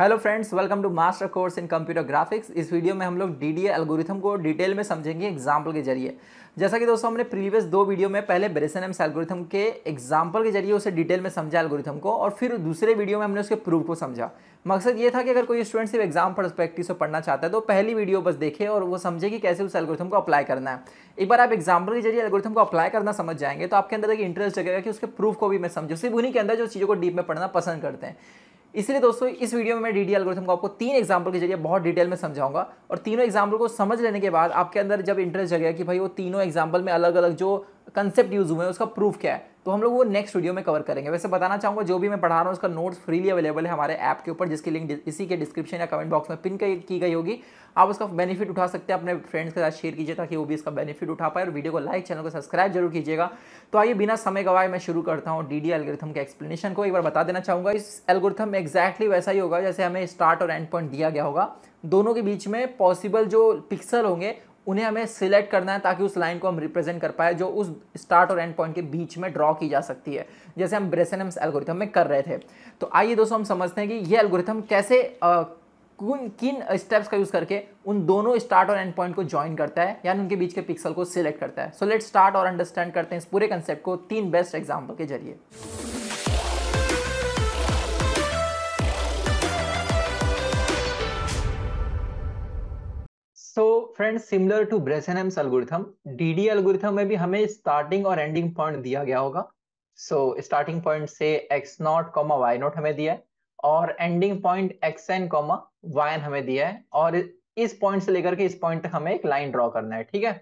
Hello friends welcome to master course in computer graphics इस video में हम लोग डी डी एल्गोरिथम को डिटेल में समझेंगे एग्जाम्पल के जरिए जैसा कि दोस्तों हमने प्रीवियस दो वीडियो में पहले ब्रेसन एम्स एल्गोरिथम के एग्जाम्पल के जरिए उसे डिटेल में समझा एल्गोरिथम को और फिर दूसरे वीडियो में हमने उसके प्रूफ को समझा मकसद ये था कि अगर कोई स्टूडेंट सिर्फ एग्जाम परस्पेक्टिव से पढ़ना चाहता है तो पहली वीडियो बस देखे और वो समझे कि कैसे उस एल्गोरिथम को अप्लाई करना है एक बार आप एग्जाम्पल के जरिए एल्गोरिथम को अप्लाई करना समझ जाएंगे तो आपके अंदर एक इंटरेस्ट जगेगा कि उसके प्रूफ को भी मैं समझूँ सिर्फ उन्हीं के अंदर जो चीज़ों को डीप में पढ़ना पसंद करते हैं इसलिए दोस्तों इस वीडियो में मैं डी डी को आपको तीन एग्जाम्पल के जरिए बहुत डिटेल में समझाऊंगा और तीनों एग्जाम्पल को समझ लेने के बाद आपके अंदर जब इंटरेस्ट जगह कि भाई वो तीनों एग्जाम्पल में अलग अलग जो कंसेप्ट यूज़ हुए हैं उसका प्रूफ क्या है तो हम लोग वो नेक्स्ट वीडियो में कवर करेंगे वैसे बताना चाहूँगा जो भी मैं पढ़ा रहा हूँ उसका नोट्स फ्रीली अवेलेबल है हमारे ऐप के ऊपर जिसकी लिंक इसी के डिस्क्रिप्शन या कमेंट बॉक्स में पिन की गई होगी आप उसका बेनिफिट उठा सकते हैं अपने फ्रेंड्स के साथ शेयर कीजिए ताकि वो भी इसका बेनिफिट उठा पाए और वीडियो को लाइक चैनल को सब्सक्राइब जरूर कीजिएगा तो आइए बिना समय गवाए मैं शुरू करता हूँ डी डी एल्गोरिथम के एक्सप्लेनेशन को एक बार बता देना चाहूँगा इस एल्गोरिथम में एक्जैक्टली वैसा ही होगा जैसे हमें स्टार्ट और एंड पॉइंट दिया गया होगा दोनों के बीच में पॉसिबल जो पिक्सल होंगे उन्हें हमें सिलेक्ट करना है ताकि उस लाइन को हम रिप्रेजेंट कर पाए जो उस स्टार्ट और एंड पॉइंट के बीच में ड्रॉ की जा सकती है जैसे हम ब्रेसनम्स एल्गोरिथम में कर रहे थे तो आइए दोस्तों हम समझते हैं कि ये एल्गोरिथम कैसे कौन किन किन स्टेप्स का यूज़ करके उन दोनों स्टार्ट और एंड पॉइंट को ज्वाइन करता है यानी उनके बीच के पिक्सल को सिलेक्ट करता है सो लेट स्टार्ट और अंडरस्टैंड करते हैं इस पूरे कंसेप्ट को तीन बेस्ट एग्जाम्पल के जरिए friend similar to Bresenham's algorithm DD algorithm में भी हमें स्टार्टिंग और एंडिंग पॉइंट दिया गया होगा सो स्टार्टिंग पॉइंट से X naught comma Y naught हमें दिया है और ending point X N comma Y N हमें दिया है और इस पॉइंट से लेकर के इस पॉइंट तक हमें एक लाइन ड्रॉ करना है ठीक है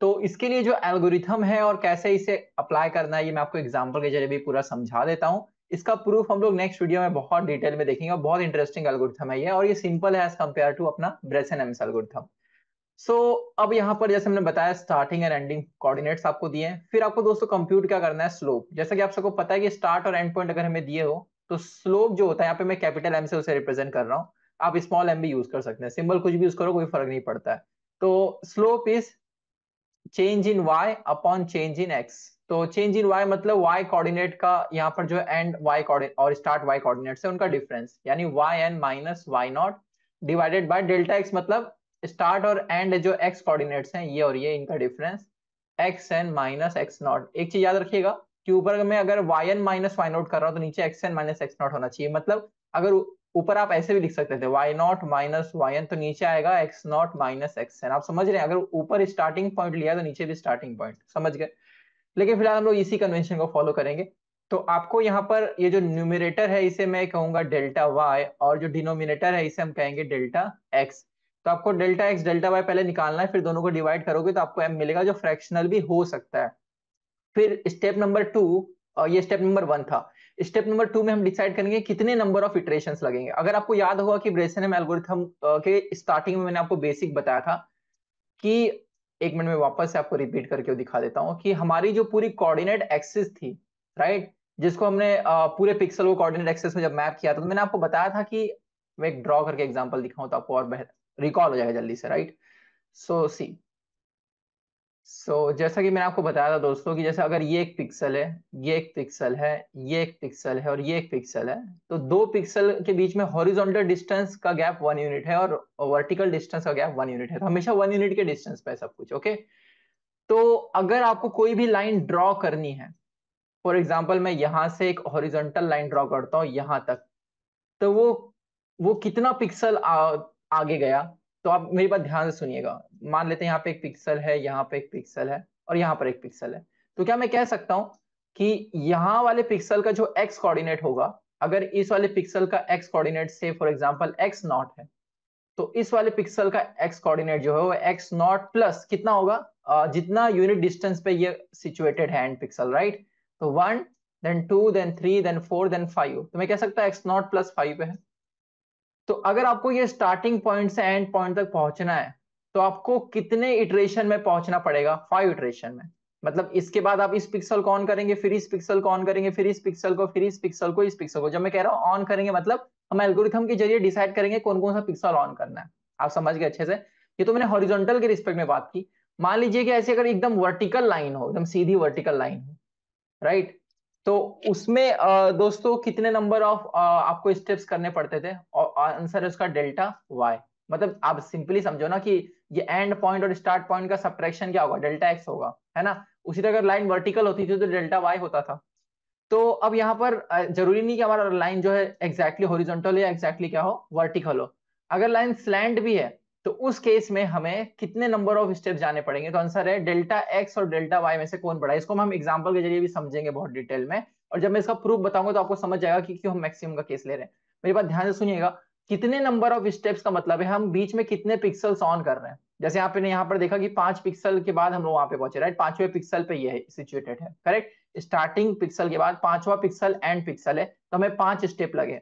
तो इसके लिए जो एल्गोरिथम है और कैसे इसे अप्लाई करना है ये मैं आपको एग्जाम्पल के जरिए भी पूरा समझा देता हूँ इसका प्रूफ हम लोग नेक्स्ट वीडियो में बहुत डिटेल में देखेंगे और बहुत इंटरेस्टिंग एल्गोरिथम है ये और ये सिंपल है एज कम्पेयर टू अपना Bresenham's algorithm so so, अब यहाँ पर जैसे हमने बताया स्टार्टिंग एंड एंडिंग कोऑर्डिनेट्स आपको दिए हैं फिर आपको दोस्तों कंप्यूट क्या करना है स्लोप जैसा कि आप सबको पता है कि स्टार्ट और एंड पॉइंट अगर हमें दिए हो तो स्लोप जो होता है यहाँ पे मैं कैपिटल एम से उसे रिप्रेजेंट कर रहा हूँ आप स्मॉल एम भी यूज कर सकते हैं सिंबल कुछ भी यूज करो कोई फर्क नहीं पड़ता है तो slope is change in Y upon change in X तो चेंज इन वाई मतलब वाई कोऑर्डिनेट का यहाँ पर जो एंड वाई और स्टार्ट वाई कोऑर्डिनेट है उनका डिफरेंस यानी Y N minus Y naught divided by delta X मतलब स्टार्ट और एंड जो एक्स कोऑर्डिनेट्स हैं ये और ये इनका difference X N minus X naught एक चीज याद रखिएगा कि ऊपर में अगर Y N minus Y naught कर रहा हूँ तो नीचे X N minus X naught होना चाहिए मतलब अगर ऊपर आप ऐसे भी लिख सकते थे Y naught minus Y N तो नीचे आएगा X naught minus X N आप समझ रहे हैं अगर ऊपर स्टार्टिंग पॉइंट लिया तो नीचे भी स्टार्टिंग पॉइंट समझ गए लेकिन फिलहाल हम लोग इसी कन्वेंशन को फॉलो करेंगे तो आपको यहाँ पर ये जो न्यूमिनेटर है इसे मैं कहूंगा डेल्टा वाई और जो डिनोमिनेटर है इसे हम कहेंगे डेल्टा एक्स तो आपको डेल्टा एक्स डेल्टा वाई पहले निकालना है फिर दोनों को डिवाइड करोगे तो आपको एम मिलेगा जो फ्रैक्शनल भी हो सकता है फिर स्टेप नंबर टू ये स्टेप नंबर वन था स्टेप नंबर टू में हम डिसाइड करेंगे कितने नंबर ऑफ इटरेशन लगेंगे अगर आपको याद होगा कि ब्रेसन एम एलगोरिथम के स्टार्टिंग में मैंने आपको बेसिक बताया था कि एक मिनट में वापस से आपको रिपीट करके दिखा देता हूँ कि हमारी जो पूरी कोऑर्डिनेट एक्सिस थी राइट जिसको हमने पूरे पिक्सल को कोऑर्डिनेट एक्सिस में जब मैप किया था तो मैंने आपको बताया था कि मैं एक ड्रॉ करके एग्जाम्पल दिखाऊं तो आपको और बेहतर रिकॉल हो जाएगा जल्दी से राइट सो सी सो जैसा कि मैंने आपको बताया था दोस्तों कि जैसे अगर ये एक पिक्सल है ये एक पिक्सल है ये एक पिक्सल है और ये एक पिक्सल है तो दो पिक्सल के बीच में हॉरिजॉन्टल डिस्टेंस का गैप वन यूनिट है और वर्टिकल डिस्टेंस का गैप वन यूनिट है तो हमेशा वन यूनिट के डिस्टेंस पे सब कुछ ओके तो अगर आपको कोई भी लाइन ड्रॉ करनी है फॉर एग्जाम्पल मैं यहां से एक हॉरिजोंटल लाइन ड्रॉ करता हूँ यहां तक तो वो वो कितना पिक्सल आगे गया तो आप मेरी बात ध्यान से सुनिएगा मान लेते हैं यहाँ पे एक पिक्सल है यहाँ पे एक पिक्सल है और यहाँ पर एक पिक्सल है तो क्या मैं कह सकता हूँ कि यहाँ वाले पिक्सल का जो एक्स कोऑर्डिनेट होगा अगर इस वाले पिक्सल का एक्स कोऑर्डिनेट से फॉर एग्जाम्पल एक्स नॉट है तो इस वाले पिक्सल का एक्स कोऑर्डिनेट जो है वो एक्स नॉट प्लस कितना होगा जितना यूनिट डिस्टेंस पे ये सिचुएटेड है एंड पिक्सल राइट तो one then two then three then four then five तो मैं कह सकता हूँ एक्स नॉट प्लस फाइव है तो अगर आपको ये स्टार्टिंग पॉइंट से एंड पॉइंट तक पहुंचना है तो आपको कितने इटरेशन में पहुंचना पड़ेगा फाइव इटरेशन में मतलब इसके बाद आप इस पिक्सल को ऑन करेंगे फिर इस पिक्सल को ऑन करेंगे फिर इस पिक्सल को फिर इस पिक्सल को इस पिक्सल को जब मैं कह रहा हूँ ऑन करेंगे मतलब हम एल्गोरिथम के जरिए डिसाइड करेंगे कौन कौन सा पिक्सल ऑन करना है आप समझ गए अच्छे से ये तो मैंने हॉरिजॉन्टल के रिस्पेक्ट में बात की मान लीजिए कि ऐसे अगर एकदम वर्टिकल लाइन हो एकदम सीधी वर्टिकल लाइन हो राइट तो उसमें दोस्तों कितने नंबर ऑफ आपको स्टेप्स करने पड़ते थे और आंसर है उसका डेल्टा वाई मतलब आप सिंपली समझो ना कि ये एंड पॉइंट और स्टार्ट पॉइंट का सब्ट्रैक्शन क्या होगा डेल्टा एक्स होगा है ना उसी तरह अगर लाइन वर्टिकल होती थी तो डेल्टा वाई होता था तो अब यहाँ पर जरूरी नहीं कि हमारा लाइन जो है एग्जैक्टली exactly हॉरिजॉन्टल या एग्जैक्टली exactly क्या हो वर्टिकल हो अगर लाइन स्लैंड भी है तो उस केस में हमें कितने नंबर ऑफ स्टेप जाने पड़ेंगे तो आंसर है डेल्टा एक्स और डेल्टा वाई में से कौन बड़ा है इसको हम एग्जाम्पल के जरिए भी समझेंगे बहुत डिटेल में और जब मैं इसका प्रूफ बताऊंगा तो आपको समझ जाएगा कि क्यों हम मैक्सिमम का केस ले रहे हैं मेरी बात ध्यान से सुनिएगा कितने नंबर ऑफ स्टेप्स का मतलब है हम बीच में कितने पिक्सल ऑन कर रहे हैं जैसे आपने यहाँ पर देखा कि पांच पिक्सल के बाद हम लोग वहां पे पहुंचे राइट पांचवे पिक्सल पे ये सिचुएटेड है करेक्ट स्टार्टिंग पिक्सल के बाद पांचवा पिक्सल एंड पिक्सल है तो हमें पांच स्टेप लगे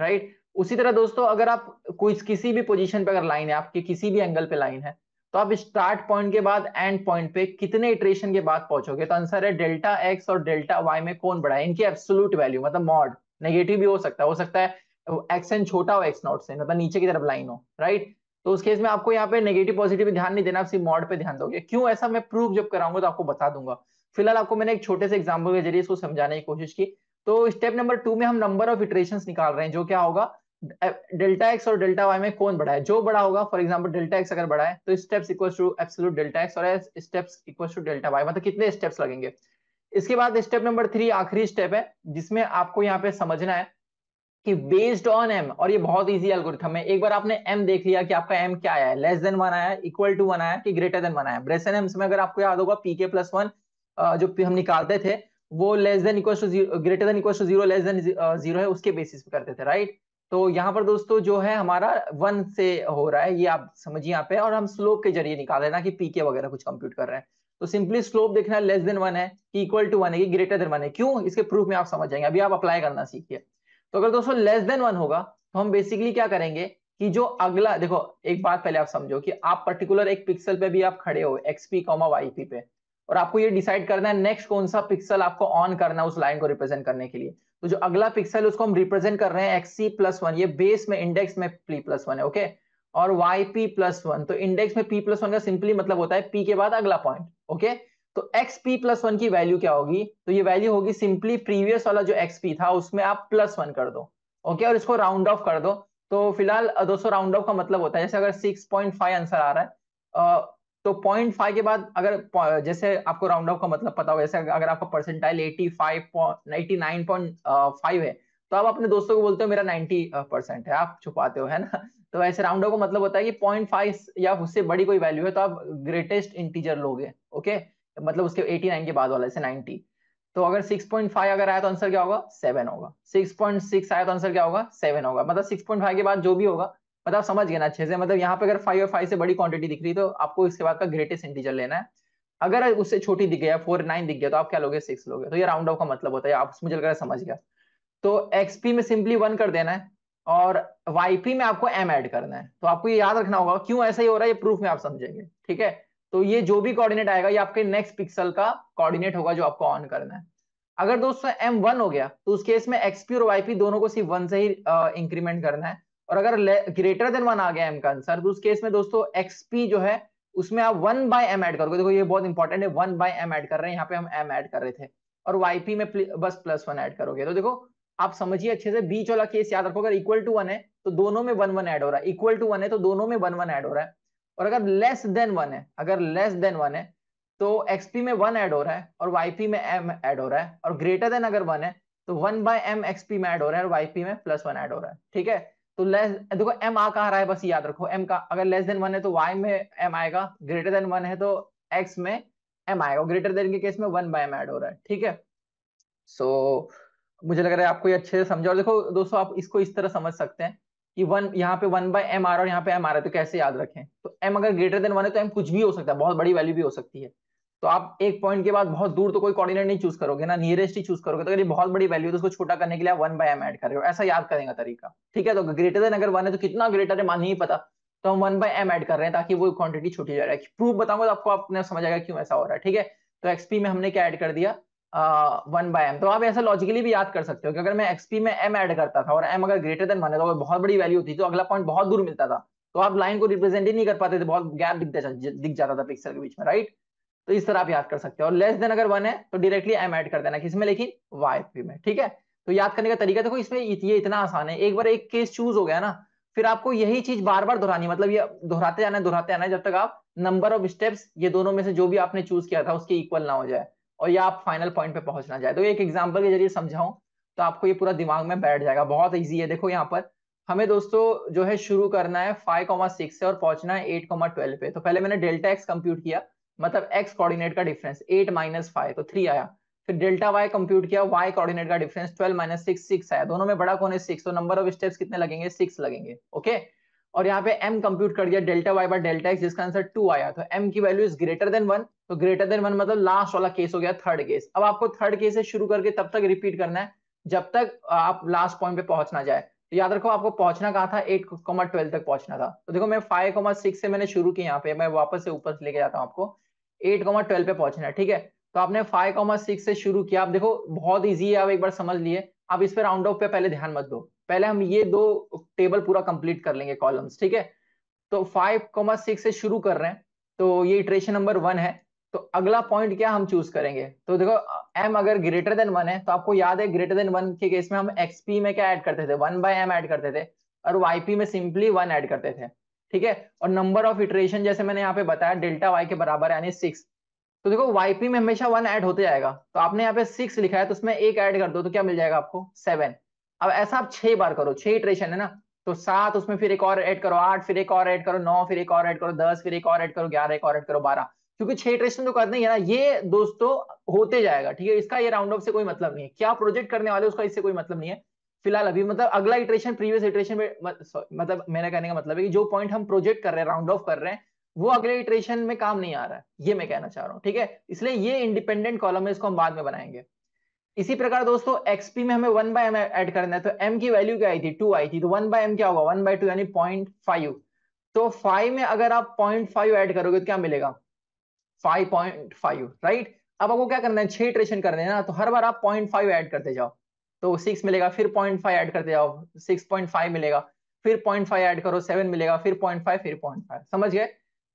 राइट right? उसी तरह दोस्तों अगर आप कोई किसी भी पोजीशन पे अगर लाइन है आपके किसी भी एंगल पे लाइन है तो आप स्टार्ट पॉइंट के बाद एंड पॉइंट पे कितने इटरेशन के बाद पहुंचोगे तो आंसर है डेल्टा एक्स और डेल्टा वाई में कौन बढ़ा है इनकी एब्सोलूट वैल्यू मतलब मॉड नेगेटिव भी हो सकता है हो सकता है एक्स एन छोटा हो एक्स नॉट से मतलब नीचे की तरफ लाइन हो राइट तो उस केस में आपको यहाँ पे नेगेटिव पॉजिटिव ध्यान नहीं देना आप सिर्फ मॉड पे ध्यान दोगे क्यों ऐसा मैं प्रूव जब कराऊंगा तो आपको बता दूंगा फिलहाल आपको मैंने एक छोटे से एग्जाम्पल के जरिए इसको समझाने की कोशिश की तो स्टेप नंबर टू में हम नंबर ऑफ इटरेशंस निकाल रहे हैं जो क्या होगा डेल्टा एक्स और डेल्टा वाई में कौन बड़ा है जो बड़ा होगा फॉर एग्जाम्पल डेल्टा एक्स अगर बड़ा है तो steps equal to absolute delta x और steps equal to delta y मतलब कितने स्टेप्स लगेंगे इसके बाद स्टेप नंबर थ्री आखिरी स्टेप है जिसमें आपको यहाँ पे समझना है कि बेस्ड ऑन एम और ये बहुत इजी एल्गोरिथम है एक बार आपने एम देख लिया कि आपका एम क्या आया है लेस देन वन आया इक्वल टू वन आया कि ग्रेटर देन वन आया ब्रेसन एम्स में अगर आपको याद होगा पी के प्लस वन जो हम निकालते थे वो less than equal to zero greater than equal to zero less than zero है उसके बेसिस पे करते थे राइट तो यहाँ पर दोस्तों जो है हमारा वन से हो रहा है ये आप समझिए यहाँ पे और हम स्लोप के जरिए निकाल रहे हैं ना कि पीके वगैरह कुछ कंप्यूट कर रहे हैं तो सिंपली स्लोप देखना लेस देन वन है इक्वल टू वन है कि ग्रेटर देन वन है क्यों इसके प्रूफ में आप समझ जाएंगे अभी आप अप्लाई करना सीखिए तो अगर दोस्तों लेस देन वन होगा तो हम बेसिकली क्या करेंगे कि जो अगला देखो एक बात पहले आप समझो कि आप पर्टिकुलर एक पिक्सल पे भी आप खड़े हो एक्सपी कॉमा वाईपी पे और आपको ये डिसाइड करना है नेक्स्ट कौन सा पिक्सल आपको ऑन करना है उस लाइन को रिप्रेजेंट करने के लिए तो जो अगला पिक्सल उसको हम रिप्रेजेंट कर रहे हैं एक्स सी प्लस वन ये बेस में इंडेक्स में पी प्लस वन है ओके और वाई पी प्लस वन तो इंडेक्स में पी प्लस वन का सिंपली मतलब होता है पी के बाद अगला पॉइंट ओके तो एक्स पी प्लस वन की वैल्यू क्या होगी तो ये वैल्यू होगी सिंपली प्रीवियस वाला जो एक्स पी था उसमें आप प्लस वन कर दो ओके और इसको राउंड ऑफ कर दो तो फिलहाल दोस्तों राउंड ऑफ का मतलब होता है जैसे अगर सिक्स पॉइंट फाइव आंसर आ रहा है तो पॉइंट फाइव के बाद अगर जैसे आपको राउंड ऑफ का मतलब पता हो जैसे अगर आपका percentile eighty five eighty nine point five है तो आप अपने दोस्तों को बोलते हो मेरा नाइनटी परसेंट है आप छुपाते हो है ना तो ऐसे राउंड ऑफ का मतलब होता है कि पॉइंट फाइव या उससे बड़ी कोई वैल्यू है तो आप ग्रेटेस्ट इंटीजर लोगे ओके मतलब उसके एटी नाइन के बाद वाला जैसे नाइनटी तो अगर सिक्स पॉइंट फाइव अगर आया तो आंसर क्या होगा सेवन होगा सिक्स पॉइंट सिक्स आया तो आंसर क्या होगा सेवन होगा मतलब सिक्स पॉइंट फाइव के बाद जो भी होगा मतलब आप समझ गए ना अच्छे से मतलब यहाँ पे अगर फाइव और फाइव से बड़ी क्वांटिटी दिख रही है तो आपको इसके बाद का ग्रेटेस्ट इंटीजर लेना है अगर उससे छोटी दिख गया फोर नाइन दिख गया तो आप क्या लोगे सिक्स लोगे तो ये राउंड ऑफ का मतलब होता है आप मुझे लग रहा है समझ गया तो एक्सपी में सिंपली वन कर देना है और वाईपी में आपको एम ऐड करना है तो आपको ये याद रखना होगा क्यों ऐसा ही हो रहा है ये प्रूफ में आप समझेंगे ठीक है तो ये जो भी कोऑर्डिनेट आएगा ये आपके नेक्स्ट पिक्सल का कोऑर्डिनेट होगा जो आपको ऑन करना है अगर दोस्तों एम वन हो गया तो उस केस में एक्सपी और वाईपी दोनों को सिर्फ वन से ही इंक्रीमेंट करना है और अगर ग्रेटर देन वन आ गया एम का आंसर तो उस केस में दोस्तों एक्सपी जो है उसमें आप वन बाय एम ऐड करोगे देखो ये बहुत इंपॉर्टेंट है वन बाय एम एड कर रहे हैं यहाँ पे हम एम एड कर रहे थे और वाईपी में बस प्लस वन एड करोगे तो देखो आप समझिए अच्छे से बीच वाला केस याद रखो अगर इक्वल टू वन है तो दोनों में वन वन एड हो रहा है इक्वल टू वन है तो दोनों में वन वन एड हो रहा है और अगर लेस देन वन है अगर लेस देन वन है तो एक्सपी में वन एड हो रहा है और वाईपी में एम एड हो रहा है और ग्रेटर देन अगर वन है तो वन बाय एम एक्सपी में एड हो रहा है और वाईपी में प्लस वन एड हो रहा है ठीक है तो लेस देखो एम आ कहाँ रहा है बस याद रखो एम का अगर लेस देन वन है तो वाई में एम आएगा ग्रेटर देन वन है तो एक्स में एम आएगा ग्रेटर देन के केस में वन बाय एम एड हो रहा है ठीक है सो so, मुझे लग रहा है आपको ये अच्छे से समझा और देखो दोस्तों आप इसको इस तरह समझ सकते हैं कि वन यहाँ पे वन बाय एम आ रहा है और यहाँ पे एम आ रहा है तो कैसे याद रखें तो एम अगर ग्रेटर देन वन है तो एम कुछ भी हो सकता है बहुत बड़ी वैल्यू भी हो सकती है तो आप एक पॉइंट के बाद बहुत दूर तो कोई कोऑर्डिनेट नहीं चूज करोगे ना नियरेस्ट ही चूज करोगे तो अगर ये बहुत बड़ी वैल्यू है तो उसको छोटा करने के लिए वन बाय एम एड कर रहे हो ऐसा याद करेंगे तरीका ठीक है तो ग्रेटर देन अगर वन है तो कितना ग्रेटर है मान नहीं पता तो हम वन बाय एम एड कर रहे हैं ताकि वो क्वांटिटी छोटी जा रही है प्रूफ बताऊंगा तो आपको आपने समझ आएगा क्यों ऐसा हो रहा है ठीक है तो एक्सपी में हमने क्या ऐड कर दिया वन बाय एम तो आप ऐसा लॉजिकली भी याद कर सकते हो कि अगर मैं एक्सपी में एम ऐड करता था और एम अगर ग्रेटर देन वन है तो बहुत बड़ी वैल्यू होती तो अगला पॉइंट बहुत दूर मिलता था तो आप लाइन को रिप्रेजेंट ही नहीं कर पाते थे बहुत गैप दिख दिख जाता था पिक्सल के बीच में राइट तो इस तरह आप याद कर सकते हो और लेस देन अगर वन है तो डायरेक्टली एम ऐड कर देना किसमें लेकिन वाई में ठीक है तो याद करने का तरीका देखो इसमें ये इतना आसान है एक बार एक केस चूज हो गया ना फिर आपको यही चीज बार बार दोहरानी मतलब ये दोहराते जाना है दोहराते जाना है जब तक आप नंबर ऑफ स्टेप्स ये दोनों में से जो भी आपने चूज किया था उसके इक्वल ना हो जाए और या आप फाइनल पॉइंट पे पहुंचना चाहे तो एक एग्जाम्पल के जरिए समझाऊं तो आपको ये पूरा दिमाग में बैठ जाएगा बहुत ईजी है देखो यहाँ पर हमें दोस्तों जो है शुरू करना है फाइव कॉमा सिक्स से और पहुंचना है एट कॉमा ट्वेल्व पे तो पहले मैंने डेल्टा एक्स कंप्यूट किया मतलब एक्स कोऑर्डिनेट का डिफरेंस एट माइनस फाइव तो थ्री आया फिर डेल्टा वाई कंप्यूट किया वाई कोऑर्डिनेट का difference twelve minus six six आया दोनों में बड़ा कौन है सिक्स तो नंबर ऑफ स्टेप्स कितने लगेंगे सिक्स लगेंगे ओके और यहाँ पे m कंप्यूट कर दिया delta y by delta x जिसका आंसर टू आया तो m की value is greater than one तो ग्रेटर देन वन मतलब लास्ट वाला केस हो गया थर्ड केस अब आपको थर्ड केस से शुरू करके तब तक रिपीट करना है जब तक आप लास्ट पॉइंट पे पहुंचना जाए तो याद रखो आपको पहुंचना कहा था एट कॉमा ट्वेल्व तक पहुंचना था तो देखो मैं फाइव कॉमा सिक्स से मैंने शुरू किया यहाँ पे मैं वापस से ऊपर लेके जाता हूँ आपको एट कॉमा ट्वेल्व पे पहुंचना है ठीक है तो आपने फाइव कॉमा सिक्स से शुरू किया आप देखो बहुत ईजी है आप एक बार समझ लिए आप इस पे राउंड ऑफ पे पहले ध्यान मत दो पहले हम ये दो टेबल पूरा कंप्लीट कर लेंगे कॉलम्स ठीक है तो फाइव कॉमा सिक्स से शुरू कर रहे हैं तो ये इटरेशन नंबर वन है तो अगला पॉइंट क्या हम चूज करेंगे तो देखो एम अगर ग्रेटर देन वन है तो आपको याद है ग्रेटर देन वन के केस में हम एक्सपी में क्या ऐड करते थे वन बाय एम ऐड करते थे और वाईपी में सिंपली वन ऐड करते थे ठीक है और नंबर ऑफ इटरेशन जैसे मैंने यहाँ पे बताया डेल्टा वाई के बराबर यानी सिक्स तो देखो वाईपी में हमेशा वन ऐड होते जाएगा तो आपने यहाँ पे सिक्स लिखा है तो उसमें एक ऐड कर दो तो क्या मिल जाएगा आपको सेवन अब ऐसा आप छह बार करो छह इटरेशन है ना तो सात उसमें फिर एक और ऐड करो आठ फिर एक और ऐड करो नौ फिर एक और ऐड करो दस फिर एक और ऐड करो ग्यारह एक और ऐड करो बारह क्योंकि छह इटरेशन तो करते हैं ना ये दोस्तों होते जाएगा ठीक है इसका ये राउंड ऑफ से कोई मतलब नहीं है क्या प्रोजेक्ट करने वाले उसका इससे कोई मतलब नहीं है फिलहाल अभी मतलब अगला इटरेशन प्रीवियस इटरेशन में मतलब मेरा कहने का मतलब है कि जो पॉइंट हम प्रोजेक्ट कर रहे हैं राउंड ऑफ कर रहे हैं वो अगले इटरेशन में काम नहीं आ रहा है ये मैं कहना चाह रहा हूँ ठीक है इसलिए ये इंडिपेंडेंट कॉलम है इसको हम बाद में बनाएंगे इसी प्रकार दोस्तों एक्सपी में हमें वन बाय एम एड करना है तो एम की वैल्यू क्या आई थी टू आई थी तो वन बाय एम क्या होगा वन बाय टू यानी पॉइंट फाइव तो फाइव में अगर आप पॉइंट फाइव एड करोगे तो क्या मिलेगा फाइव पॉइंट फाइव राइट अब आपको क्या करना है छह इटरेशन करने हैं ना तो हर बार आप पॉइंट फाइव एड करते जाओ तो सिक्स मिलेगा फिर पॉइंट फाइव एड करते जाओ सिक्स पॉइंट फाइव मिलेगा फिर पॉइंट फाइव एड करो सेवन मिलेगा फिर पॉइंट फाइव फिर पॉइंट फाइव समझ गए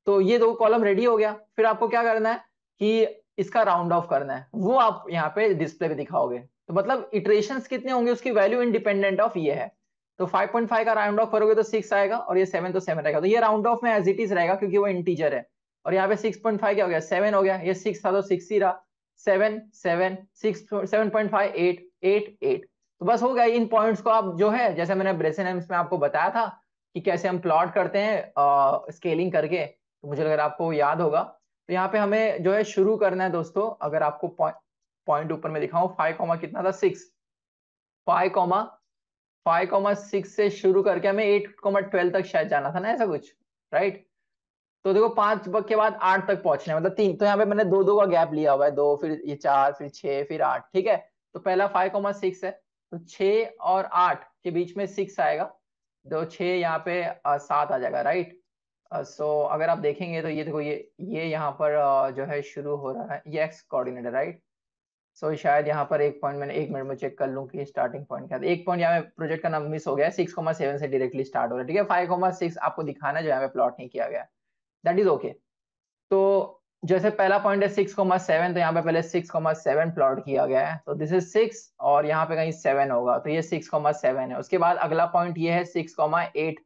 तो ये दो कॉलम रेडी हो गया फिर आपको क्या करना है कि इसका राउंड ऑफ करना है वो आप यहाँ पे डिस्प्ले पे दिखाओगे तो मतलब इटरेशन कितने होंगे उसकी वैल्यू इंडिपेंडेंट ऑफ ये है तो 5.5 का राउंड ऑफ करोगे तो सिक्स आएगा और ये सेवन तो सेवन रहेगा तो ये राउंड ऑफ में एज इट इज रहेगा क्योंकि वो इंटीजर है और यहाँ पे 6.5 क्या हो गया सेवन हो गया ये सिक्स था तो सिक्स ही रहा seven seven six seven point five eight eight eight तो बस हो गया इन पॉइंट्स को आप जो है जैसे मैंने ब्रेसन एम्स में आपको बताया था कि कैसे हम प्लॉट करते हैं स्केलिंग करके तो मुझे अगर आपको याद होगा तो यहाँ पे हमें जो है शुरू करना है दोस्तों अगर आपको पॉइंट ऊपर में दिखाऊं फाइव कॉमा कितना था six five comma five comma six से शुरू करके हमें एट कॉमा ट्वेल्व तक शायद जाना था ना ऐसा कुछ राइट तो देखो पांच के बाद आठ तक पहुंचना है मतलब तीन तो यहाँ पे मैंने दो दो का गैप लिया हुआ है दो फिर ये चार फिर छह फिर आठ ठीक है तो पहला फाइव कॉमा सिक्स है तो छ और आठ के बीच में सिक्स आएगा तो छ यहाँ पे सात आ जाएगा राइट सो अगर आप देखेंगे तो ये देखो ये ये यहाँ पर जो है शुरू हो रहा है ये एक्स कोऑर्डिनेट है राइट सो so, शायद यहाँ पर एक पॉइंट मैंने एक मिनट में चेक कर लूँ कि स्टार्टिंग पॉइंट क्या था एक पॉइंट यहाँ पे प्रोजेक्ट का नाम मिस हो गया सिक्स कॉमा सेवन से डायरेक्टली स्टार्ट हो रहा है ठीक है फाइव कॉमा सिक्स आपको दिखाना जो यहाँ पे प्लॉट नहीं किया गया दैट इज ओके तो जैसे पहला पॉइंट है सिक्स कोमा सेवन तो यहाँ पे पहले सिक्स कोमा सेवन प्लॉट किया गया है तो दिस इज सिक्स और यहाँ पे कहीं सेवन होगा तो ये सिक्स कोमा सेवन है उसके बाद अगला पॉइंट ये है सिक्स कोमा एट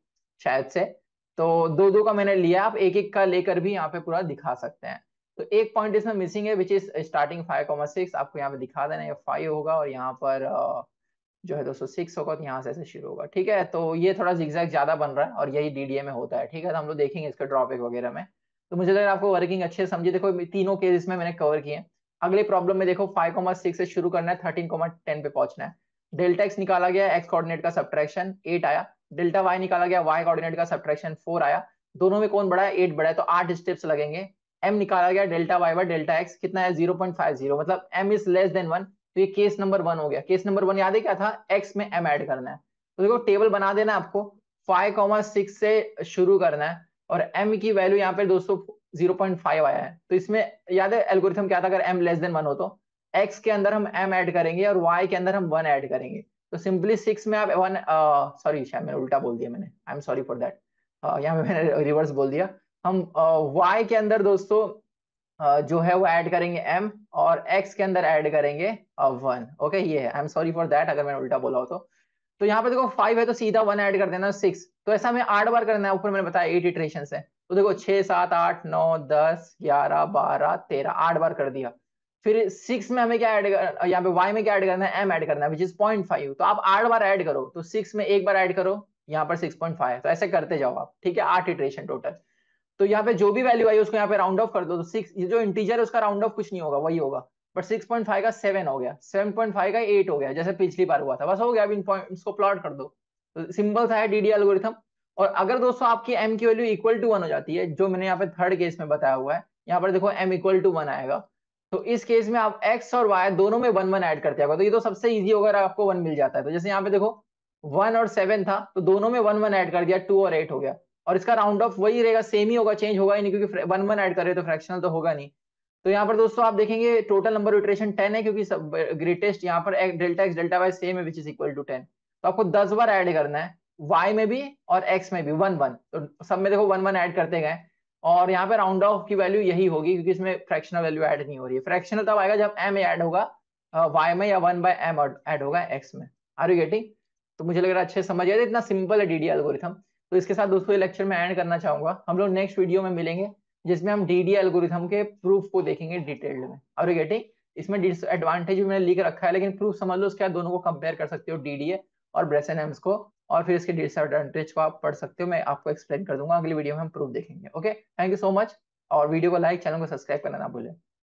शायद से तो दो दो का मैंने लिया आप एक एक का लेकर भी यहाँ पे पूरा दिखा सकते हैं तो एक पॉइंट इसमें मिसिंग है which is starting five comma six आपको यहाँ पे दिखा देना ये फाइव होगा और यहाँ पर जो है दोस्तों सिक्स होगा तो यहाँ से ऐसे शुरू होगा ठीक है तो ये थोड़ा जिक्जैक्ट ज्यादा बन रहा है और यही डीडीए में होता है ठीक है तो हम लोग देखेंगे इसका ड्रॉपिक वगैरह में तो मुझे लग आपको वर्किंग अच्छे समझे देखो तीनों केस इसमें मैंने कवर किए हैं अगले प्रॉब्लम में देखो 5.6 से शुरू करना है 13.10 पे पहुंचना है डेल्टा एक्स निकाला गया एक्स कोऑर्डिनेट का सब्ट्रैक्शन 8 आया डेल्टा वाई निकाला गया वाई कोऑर्डिनेट का सब्ट्रैक्शन 4 आया दोनों में कौन बड़ा है 8 बड़ा है तो 8 स्टेप्स लगेंगे m निकाला गया delta y by delta x कितना है 0.50 मतलब m इज लेस देन 1 तो ये केस नंबर 1 हो गया केस नंबर 1 याद है क्या था x में m ऐड करना है तो देखो टेबल बना देना आपको 5.6 से शुरू करना है और m की वैल्यू यहाँ पर दोस्तों 0.5 आया है तो इसमें याद है एल्गोरिथम क्या था अगर एम लेस देन वन हो तो x के अंदर हम m ऐड करेंगे और y के अंदर हम वन ऐड करेंगे तो सिंपली सिक्स में आप वन सॉरी शायद मैंने उल्टा बोल दिया मैंने I am sorry for that यहाँ पे मैंने रिवर्स बोल दिया हम uh, y के अंदर दोस्तों uh, जो है वो ऐड करेंगे m और x के अंदर ऐड करेंगे वन uh, ओके okay, ये है I am sorry for that अगर मैंने उल्टा बोला हो तो तो यहाँ पे देखो फाइव है तो सीधा वन ऐड कर देना सिक्स तो ऐसा हमें आठ बार करना है ऊपर मैंने बताया एट इटरेशन है तो देखो छह सात आठ नौ दस ग्यारह बारह तेरह आठ बार कर दिया फिर सिक्स में हमें क्या ऐड यहाँ पे वाई में क्या ऐड करना है एम ऐड करना है विच इज पॉइंट फाइव तो आप आठ बार ऐड करो तो सिक्स में एक बार ऐड करो यहाँ पर सिक्स पॉइंट फाइव तो ऐसे करते जाओ आप ठीक है आठ इटरेशन टोटल तो यहाँ पे जो भी वैल्यू आई उसको यहाँ पे राउंड ऑफ कर दो तो सिक्स जो इंटीजर है उसका राउंड ऑफ कुछ नहीं होगा वही होगा बट फाइव का सेवन हो गया सेवन पॉइंट फाइव का एट हो गया जैसे पिछली बार हुआ था बस हो गया अब इन पॉइंट को प्लॉट कर दो तो सिंपल था डीडी एलगोरिथम और अगर दोस्तों आपकी एम की वैल्यू इक्वल टू वन हो जाती है जो मैंने यहाँ पे थर्ड केस में बताया हुआ है यहाँ पर देखो एम इक्वल टू वन आएगा तो इस केस में आप एक्स और वाई दोनों में वन वन एड करते जाओगे तो ये तो सबसे ईजी होगा अगर आपको वन मिल जाता है तो जैसे यहाँ पे देखो वन और सेवन था तो दोनों में वन वन एड कर दिया टू और एट हो गया और इसका राउंड ऑफ वही रहेगा सेम ही होगा चेंज होगा ही नहीं क्योंकि वन वन एड करे तो फ्रैक्शनल तो होगा नहीं तो यहाँ पर दोस्तों आप देखेंगे टोटल नंबर इटरेशन टेन है क्योंकि ग्रेटेस्ट uh, यहाँ पर delta x delta y same है which is equal to ten तो आपको दस बार ऐड करना है वाई में भी और एक्स में भी वन वन तो सब में देखो वन वन ऐड करते गए और यहाँ पे राउंड ऑफ की वैल्यू यही होगी क्योंकि इसमें फ्रैक्शनल वैल्यू एड नहीं हो रही है फ्रैक्शनल तब आएगा जब एम एड होगा वाई uh, में या वन बाय एम एड होगा एक्स में आर यू गेटिंग तो मुझे लग रहा है अच्छे समझ आए इतना सिंपल है डीडी एल्गोरिथम तो इसके साथ दोस्तों लेक्चर में एंड करना चाहूंगा हम लोग नेक्स्ट वीडियो में मिलेंगे जिसमें हम डीडी एलगोरिथम के प्रूफ को देखेंगे डिटेल्ड में और गेटिंग इसमें एडवांटेज भी मैंने लिख रखा है लेकिन प्रूफ समझ लो उसके दोनों को कंपेयर कर सकते हो डीडीए और एम्स को और फिर इसके डिसएडवांटेज को आप पढ़ सकते हो मैं आपको एक्सप्लेन कर दूंगा अगली वीडियो में हम प्रूफ देखेंगे okay thank you so much और वीडियो को लाइक चैनल को सब्सक्राइब करना ना भूलें